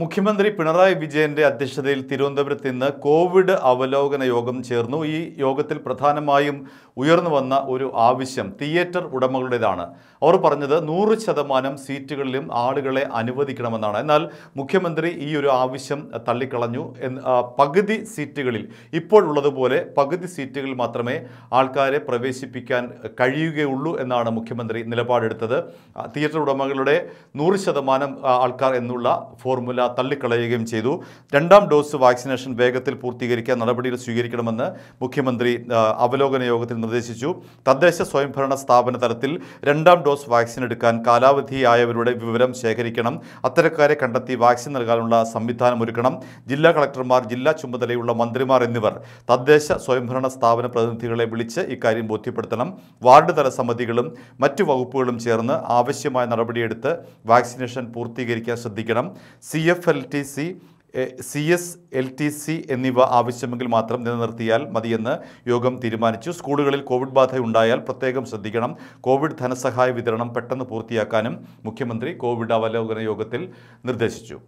മുഖ്യമന്ത്രി പിണറായി വിജയന്റെ അധ്യക്ഷതയിൽ തിരുവനന്തപുരത്ത് ഇന്ന് കോവിഡ് അവലോകന യോഗം ചേർന്നു ഈ യോഗത്തിൽ പ്രധാനമായും ഉയർന്നു വന്ന ഒരു ആവശ്യം തിയേറ്റർ ഉടമകളുടേതാണ് അവർ പറഞ്ഞത് നൂറ് ശതമാനം സീറ്റുകളിലും ആളുകളെ അനുവദിക്കണമെന്നാണ് എന്നാൽ മുഖ്യമന്ത്രി ഈ ഒരു ആവശ്യം തള്ളിക്കളഞ്ഞു പകുതി സീറ്റുകളിൽ ഇപ്പോൾ ഉള്ളതുപോലെ പകുതി സീറ്റുകളിൽ മാത്രമേ ആൾക്കാരെ പ്രവേശിപ്പിക്കാൻ കഴിയുകയുള്ളൂ എന്നാണ് മുഖ്യമന്ത്രി നിലപാടെടുത്തത് തിയേറ്റർ ഉടമകളുടെ നൂറ് ശതമാനം ആൾക്കാർ എന്നുള്ള ഫോർമുല തള്ളിക്കളയുകയും ചെയ്തു രണ്ടാം ഡോസ് വാക്സിനേഷൻ വേഗത്തിൽ പൂർത്തീകരിക്കാൻ നടപടികൾ സ്വീകരിക്കണമെന്ന് മുഖ്യമന്ത്രി അവലോകന യോഗത്തിൽ നിർദ്ദേശിച്ചു തദ്ദേശ സ്വയംഭരണ സ്ഥാപന തലത്തിൽ രണ്ടാം ഡോസ് വാക്സിൻ എടുക്കാൻ കാലാവധിയായവരുടെ വിവരം ശേഖരിക്കണം അത്തരക്കാരെ കണ്ടെത്തി വാക്സിൻ നൽകാനുള്ള സംവിധാനം ഒരുക്കണം ജില്ലാ കളക്ടർമാർ ജില്ലാ ചുമതലയുള്ള മന്ത്രിമാർ എന്നിവർ തദ്ദേശ സ്വയംഭരണ സ്ഥാപന പ്രതിനിധികളെ വിളിച്ച് ഇക്കാര്യം ബോധ്യപ്പെടുത്തണം വാർഡ് തല സമിതികളും മറ്റു വകുപ്പുകളും ചേർന്ന് ആവശ്യമായ നടപടിയെടുത്ത് വാക്സിനേഷൻ പൂർത്തീകരിക്കാൻ ശ്രദ്ധിക്കണം C F L T C C S L T C എന്നിവ ആവശ്യമെങ്കിൽ മാത്രം നിലനിർത്തിയാൽ മതിയെന്ന് യോഗം തീരുമാനിച്ചു സ്കൂളുകളിൽ കോവിഡ് ബാധയുണ്ടായാൽ പ്രത്യേകം ശ്രദ്ധിക്കണം കോവിഡ് ധനസഹായ വിതരണം പെട്ടെന്ന് പൂർത്തിയാക്കാനും മുഖ്യമന്ത്രി കോവിഡ് അവലോകന യോഗത്തിൽ നിർദ്ദേശിച്ചു